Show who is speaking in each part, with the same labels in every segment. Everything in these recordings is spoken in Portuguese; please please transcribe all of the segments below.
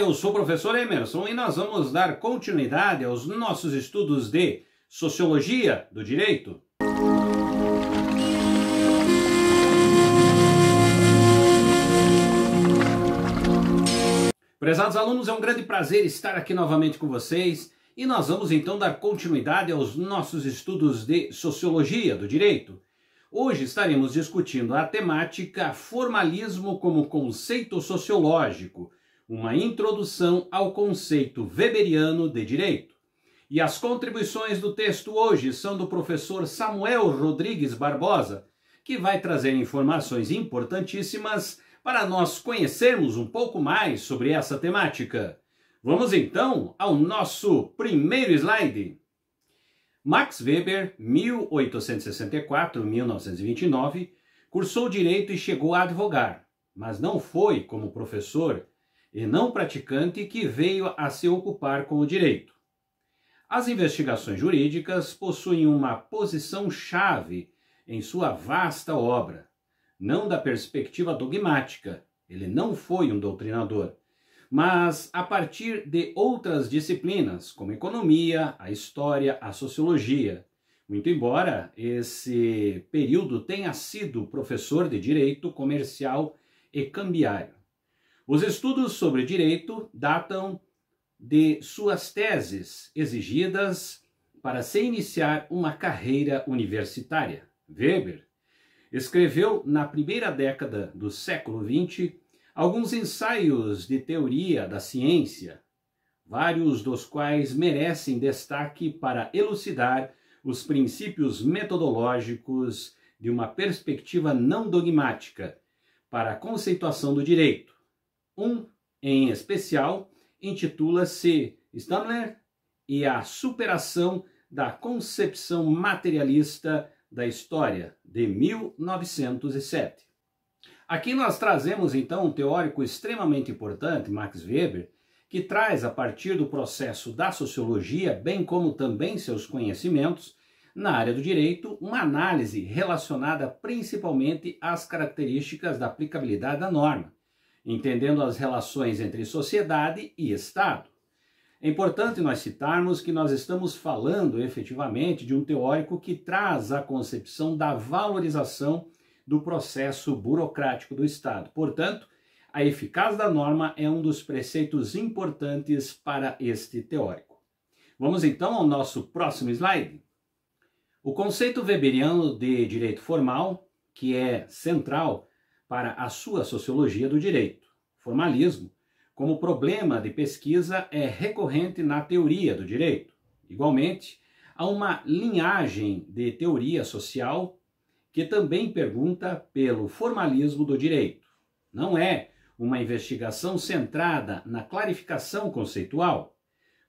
Speaker 1: Olá, eu sou o professor Emerson e nós vamos dar continuidade aos nossos estudos de Sociologia do Direito. Prezados alunos, é um grande prazer estar aqui novamente com vocês e nós vamos então dar continuidade aos nossos estudos de Sociologia do Direito. Hoje estaremos discutindo a temática formalismo como conceito sociológico uma introdução ao conceito weberiano de direito. E as contribuições do texto hoje são do professor Samuel Rodrigues Barbosa, que vai trazer informações importantíssimas para nós conhecermos um pouco mais sobre essa temática. Vamos então ao nosso primeiro slide. Max Weber, 1864-1929, cursou direito e chegou a advogar, mas não foi, como professor, e não praticante que veio a se ocupar com o direito. As investigações jurídicas possuem uma posição chave em sua vasta obra, não da perspectiva dogmática, ele não foi um doutrinador, mas a partir de outras disciplinas, como a economia, a história, a sociologia. Muito embora esse período tenha sido professor de direito comercial e cambiário. Os estudos sobre direito datam de suas teses exigidas para se iniciar uma carreira universitária. Weber escreveu na primeira década do século XX alguns ensaios de teoria da ciência, vários dos quais merecem destaque para elucidar os princípios metodológicos de uma perspectiva não dogmática para a conceituação do direito um em especial intitula-se Stamler e a superação da concepção materialista da história, de 1907. Aqui nós trazemos então um teórico extremamente importante, Max Weber, que traz a partir do processo da sociologia, bem como também seus conhecimentos na área do direito, uma análise relacionada principalmente às características da aplicabilidade da norma, entendendo as relações entre sociedade e Estado. É importante nós citarmos que nós estamos falando efetivamente de um teórico que traz a concepção da valorização do processo burocrático do Estado. Portanto, a eficácia da norma é um dos preceitos importantes para este teórico. Vamos então ao nosso próximo slide. O conceito weberiano de direito formal, que é central para a sua sociologia do direito. Formalismo, como problema de pesquisa, é recorrente na teoria do direito. Igualmente, há uma linhagem de teoria social que também pergunta pelo formalismo do direito. Não é uma investigação centrada na clarificação conceitual,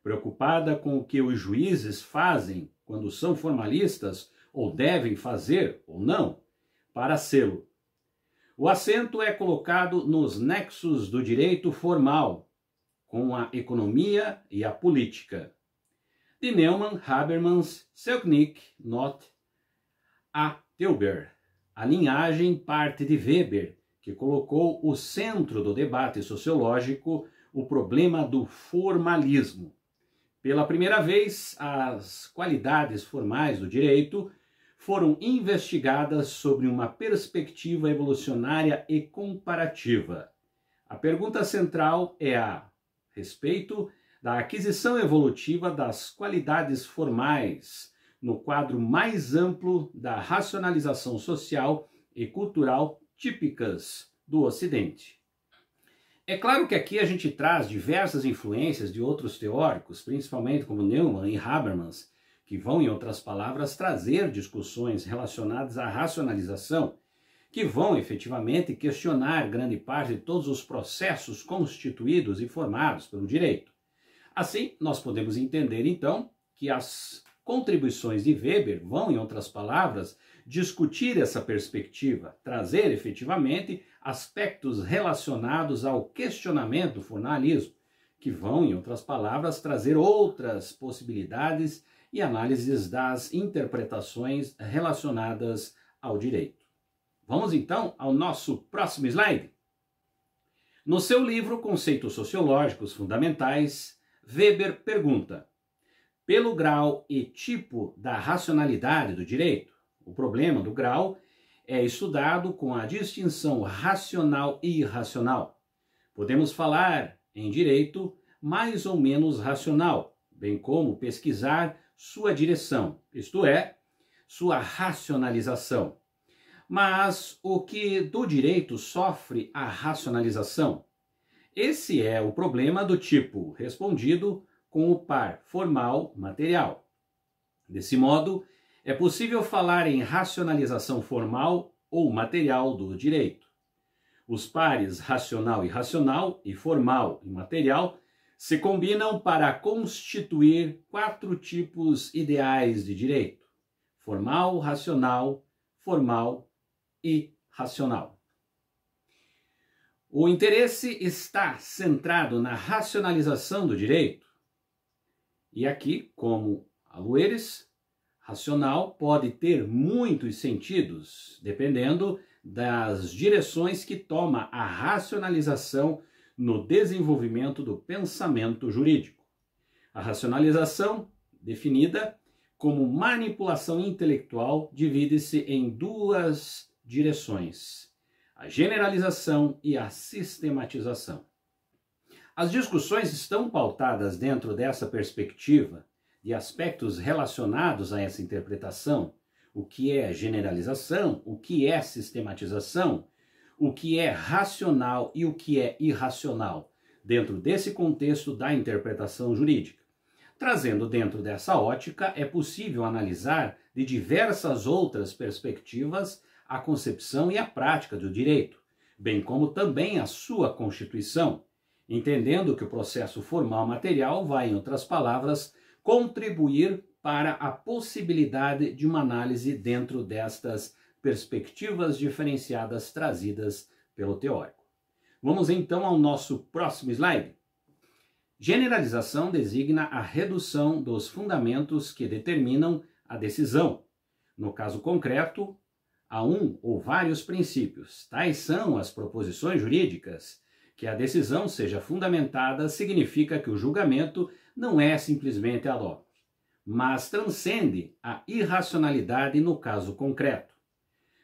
Speaker 1: preocupada com o que os juízes fazem quando são formalistas ou devem fazer ou não, para sê-lo o acento é colocado nos nexos do direito formal, com a economia e a política. De Neumann, Habermas, Selknick, Nott, a Teuber. A linhagem parte de Weber, que colocou o centro do debate sociológico o problema do formalismo. Pela primeira vez, as qualidades formais do direito foram investigadas sobre uma perspectiva evolucionária e comparativa. A pergunta central é a respeito da aquisição evolutiva das qualidades formais, no quadro mais amplo da racionalização social e cultural típicas do Ocidente. É claro que aqui a gente traz diversas influências de outros teóricos, principalmente como Neumann e Habermas, que vão, em outras palavras, trazer discussões relacionadas à racionalização, que vão efetivamente questionar grande parte de todos os processos constituídos e formados pelo direito. Assim, nós podemos entender, então, que as contribuições de Weber vão, em outras palavras, discutir essa perspectiva, trazer efetivamente aspectos relacionados ao questionamento do formalismo, que vão, em outras palavras, trazer outras possibilidades e análises das interpretações relacionadas ao direito. Vamos então ao nosso próximo slide. No seu livro Conceitos Sociológicos Fundamentais, Weber pergunta: pelo grau e tipo da racionalidade do direito, o problema do grau é estudado com a distinção racional e irracional. Podemos falar em direito mais ou menos racional, bem como pesquisar sua direção, isto é, sua racionalização. Mas o que do direito sofre a racionalização? Esse é o problema do tipo respondido com o par formal material. Desse modo, é possível falar em racionalização formal ou material do direito. Os pares racional e racional e formal e material se combinam para constituir quatro tipos ideais de direito: formal, racional, formal e racional. O interesse está centrado na racionalização do direito. E aqui, como Alueres, racional pode ter muitos sentidos, dependendo das direções que toma a racionalização no desenvolvimento do pensamento jurídico. A racionalização, definida como manipulação intelectual, divide-se em duas direções: a generalização e a sistematização. As discussões estão pautadas dentro dessa perspectiva de aspectos relacionados a essa interpretação, o que é generalização, o que é sistematização o que é racional e o que é irracional, dentro desse contexto da interpretação jurídica. Trazendo dentro dessa ótica, é possível analisar de diversas outras perspectivas a concepção e a prática do direito, bem como também a sua constituição, entendendo que o processo formal material vai, em outras palavras, contribuir para a possibilidade de uma análise dentro destas perspectivas diferenciadas trazidas pelo teórico. Vamos então ao nosso próximo slide. Generalização designa a redução dos fundamentos que determinam a decisão. No caso concreto, a um ou vários princípios. Tais são as proposições jurídicas. Que a decisão seja fundamentada significa que o julgamento não é simplesmente a lógica, mas transcende a irracionalidade no caso concreto.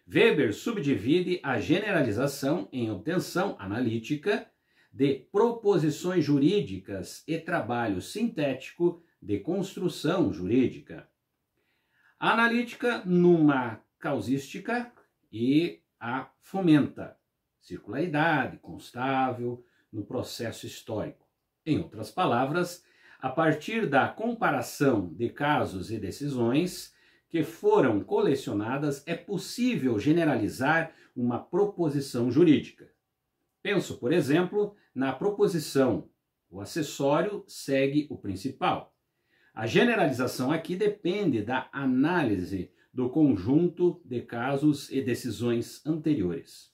Speaker 1: Weber subdivide a generalização em obtenção analítica de proposições jurídicas e trabalho sintético de construção jurídica. analítica numa causística e a fomenta circularidade constável no processo histórico. Em outras palavras, a partir da comparação de casos e decisões, que foram colecionadas, é possível generalizar uma proposição jurídica. Penso, por exemplo, na proposição o acessório segue o principal. A generalização aqui depende da análise do conjunto de casos e decisões anteriores.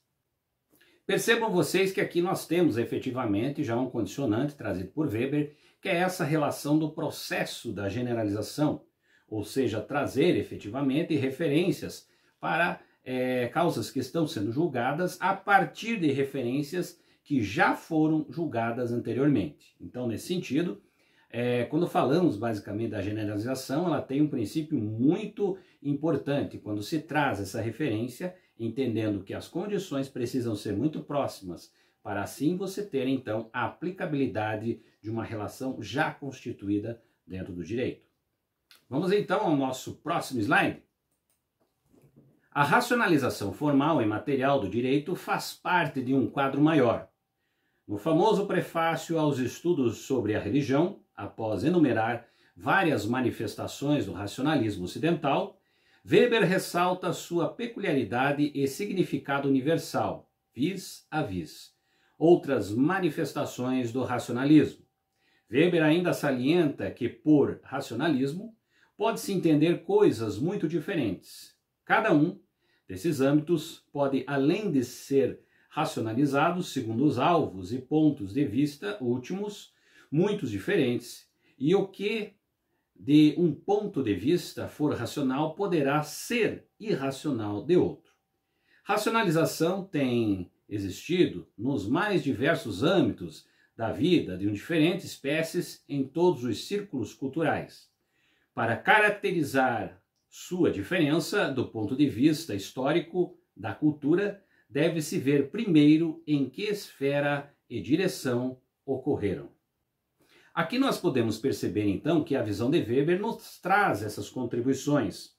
Speaker 1: Percebam vocês que aqui nós temos efetivamente já um condicionante trazido por Weber, que é essa relação do processo da generalização, ou seja, trazer efetivamente referências para é, causas que estão sendo julgadas a partir de referências que já foram julgadas anteriormente. Então, nesse sentido, é, quando falamos basicamente da generalização, ela tem um princípio muito importante quando se traz essa referência, entendendo que as condições precisam ser muito próximas para assim você ter então a aplicabilidade de uma relação já constituída dentro do direito. Vamos então ao nosso próximo slide. A racionalização formal e material do direito faz parte de um quadro maior. No famoso prefácio aos estudos sobre a religião, após enumerar várias manifestações do racionalismo ocidental, Weber ressalta sua peculiaridade e significado universal, vis a vis, outras manifestações do racionalismo. Weber ainda salienta que, por racionalismo, pode-se entender coisas muito diferentes. Cada um desses âmbitos pode, além de ser racionalizado segundo os alvos e pontos de vista últimos, muitos diferentes, e o que de um ponto de vista for racional poderá ser irracional de outro. Racionalização tem existido nos mais diversos âmbitos da vida de diferentes espécies em todos os círculos culturais para caracterizar sua diferença do ponto de vista histórico da cultura, deve-se ver primeiro em que esfera e direção ocorreram. Aqui nós podemos perceber então que a visão de Weber nos traz essas contribuições,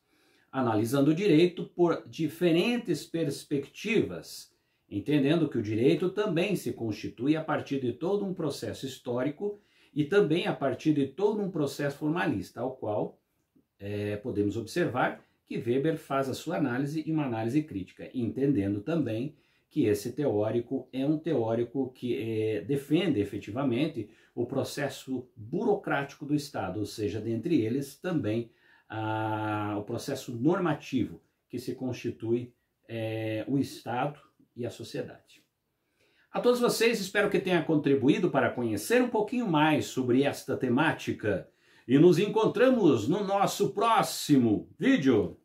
Speaker 1: analisando o direito por diferentes perspectivas, entendendo que o direito também se constitui a partir de todo um processo histórico e também a partir de todo um processo formalista, ao qual é, podemos observar que Weber faz a sua análise e uma análise crítica, entendendo também que esse teórico é um teórico que é, defende efetivamente o processo burocrático do Estado, ou seja, dentre eles também a, o processo normativo que se constitui é, o Estado e a sociedade. A todos vocês, espero que tenha contribuído para conhecer um pouquinho mais sobre esta temática. E nos encontramos no nosso próximo vídeo.